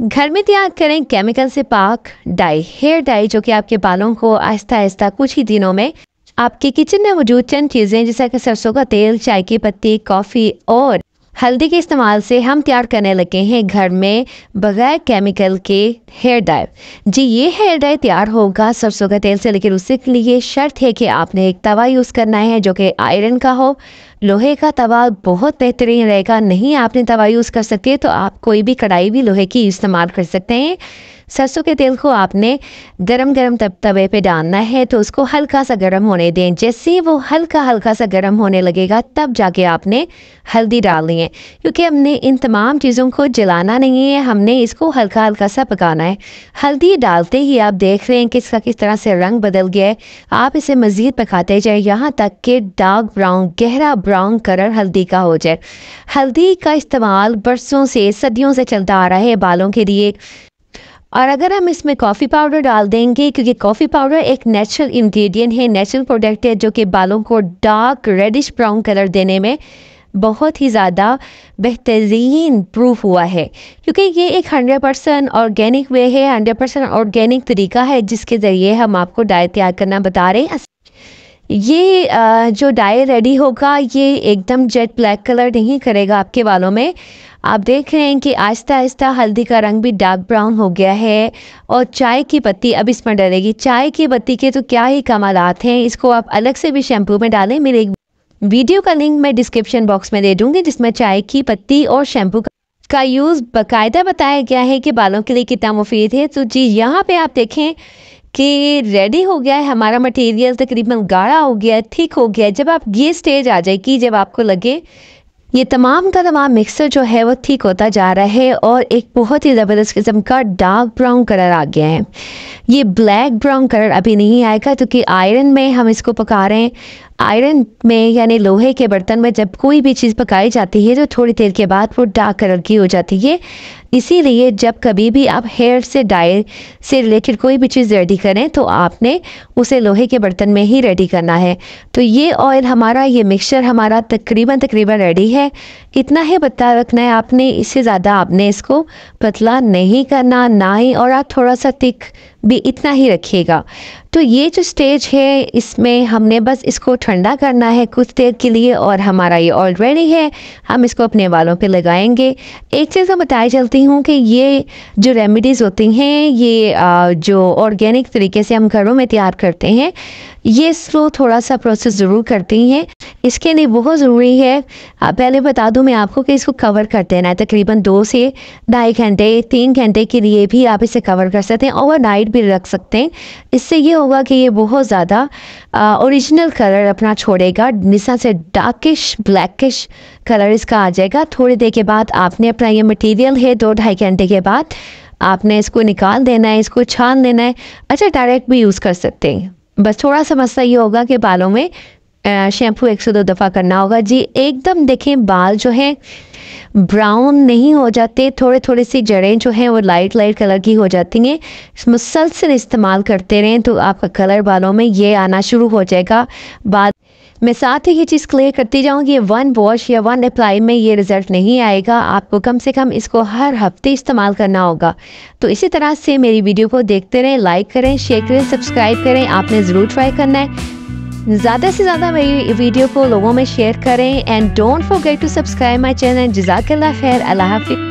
घर में तैयार तो करें केमिकल से पाक डाई हेयर डाई जो कि आपके बालों को आहिस्ता आहिस्ता कुछ ही दिनों में आपके किचन में मौजूद चंद चीज़ें जैसा कि सरसों का तेल चाय की पत्ती कॉफ़ी और हल्दी के इस्तेमाल से हम तैयार करने लगे हैं घर में बगैर केमिकल के हेयर डाई जी ये हेयर डाई तैयार होगा सरसों का तेल से लेकिन उसके लिए शर्त है कि आपने एक तवा यूज़ करना है जो कि आयरन का हो लोहे का तवा बहुत बेहतरीन रहेगा नहीं आपने तवा यूज़ कर सकते तो आप कोई भी कढ़ाई भी लोहे की इस्तेमाल कर सकते हैं सरसों के तेल को आपने गरम गरम तब तवे पे डालना है तो उसको हल्का सा गरम होने दें जैसे वो हल्का हल्का सा गरम होने लगेगा तब जाके आपने हल्दी डालनी है क्योंकि हमने इन तमाम चीज़ों को जलाना नहीं है हमने इसको हल्का हल्का सा पकाना है हल्दी डालते ही आप देख रहे हैं कि इसका किस तरह से रंग बदल गया है आप इसे मज़ीद पकाते जाए यहाँ तक कि डार्क ब्राउन गहरा ब्राउन कलर हल्दी का हो जाए हल्दी का इस्तेमाल बरसों से सदियों से चलता आ रहा है बालों के लिए और अगर हम इसमें कॉफ़ी पाउडर डाल देंगे क्योंकि कॉफ़ी पाउडर एक नेचुरल इंग्रेडिएंट है नेचुरल प्रोडक्ट है जो कि बालों को डार्क रेडिश ब्राउन कलर देने में बहुत ही ज़्यादा बेहतरीन प्रूफ हुआ है क्योंकि ये एक 100 परसेंट ऑर्गेनिक वे है 100 परसेंट ऑर्गेनिक तरीका है जिसके ज़रिए हम आपको डाइट तैयार करना बता रहे हैं ये जो डाई रेडी होगा ये एकदम जेट ब्लैक कलर नहीं करेगा आपके बालों में आप देख रहे हैं कि आहिस्ता आहिस्ता हल्दी का रंग भी डार्क ब्राउन हो गया है और चाय की पत्ती अब इसमें डलेगी चाय की पत्ती के तो क्या ही आते हैं इसको आप अलग से भी शैम्पू में डालें मेरे एक वीडियो का लिंक मैं डिस्क्रिप्शन बॉक्स में दे दूँगी जिसमें चाय की पत्ती और शैम्पू का यूज़ बाकायदा बताया गया है कि बालों के लिए कितना मुफीद है तो जी यहाँ पे आप देखें कि रेडी हो गया है हमारा मटेरियल तकरीबन गाढ़ा हो गया है ठीक हो गया है जब आप ये स्टेज आ जाएगी जब आपको लगे ये तमाम का तमाम मिक्सर जो है वो ठीक होता जा रहा है और एक बहुत ही ज़बरदस्त किस्म का डार्क ब्राउन कलर आ गया है ये ब्लैक ब्राउन कलर अभी नहीं आएगा क्योंकि आयरन में हम इसको पका रहे हैं आयरन में यानी लोहे के बर्तन में जब कोई भी चीज़ पकाई जाती है तो थोड़ी देर के बाद वो डार्क कलर की हो जाती है इसीलिए जब कभी भी आप हेयर से डाई से रिलेटेड कोई भी चीज़ रेडी करें तो आपने उसे लोहे के बर्तन में ही रेडी करना है तो ये ऑयल हमारा ये मिक्सचर हमारा तकरीबन तकरीबन रेडी है इतना ही बता रखना है आपने इससे ज़्यादा आपने इसको पतला नहीं करना ना ही और आप थोड़ा सा तिक भी इतना ही रखिएगा तो ये जो स्टेज है इसमें हमने बस इसको ठंडा करना है कुछ देर के लिए और हमारा ये ऑलरेडी है हम इसको अपने बालों पे लगाएंगे एक चीज़ मैं बताई चलती हूँ कि ये जो रेमेडीज़ होती हैं ये जो ऑर्गेनिक तरीके से हम घरों में तैयार करते हैं ये स्लो थोड़ा सा प्रोसेस ज़रूर करती हैं इसके लिए बहुत ज़रूरी है पहले बता दूँ मैं आपको कि इसको कवर कर देना है तकरीबन दो से ढाई घंटे तीन घंटे के लिए भी आप इसे कवर कर सकते हैं ओवर नाइट भी रख सकते हैं इससे ये होगा कि ये बहुत ज़्यादा ओरिजिनल कलर अपना छोड़ेगा निशा से डार्किश ब्लैकिश कलर इसका आ जाएगा थोड़ी देर के बाद आपने अपना ये मटेरियल है दो ढाई घंटे के बाद आपने इसको निकाल देना है इसको छान देना है अच्छा डायरेक्ट भी यूज़ कर सकते हैं बस थोड़ा सा मसला ये होगा कि बालों में शैम्पू एक से दो दफ़ा करना होगा जी एकदम देखें बाल जो हैं ब्राउन नहीं हो जाते थोड़े थोड़े सी जड़ें जो हैं वो लाइट लाइट कलर की हो जाती हैं मुसलसल इस्तेमाल करते रहें तो आपका कलर बालों में ये आना शुरू हो जाएगा बाद मैं साथ ही ये चीज़ क्लियर करती जाऊँगी वन वॉश या वन अप्लाई में ये रिज़ल्ट नहीं आएगा आपको कम से कम इसको हर हफ्ते इस्तेमाल करना होगा तो इसी तरह से मेरी वीडियो को देखते रहें लाइक करें शेयर करें सब्सक्राइब करें आपने ज़रूर ट्राई करना है ज़्यादा से ज़्यादा मेरी वीडियो को लोगों में शेयर करें and don't forget to subscribe my channel जजाक खैर अल्लाह हाफिज़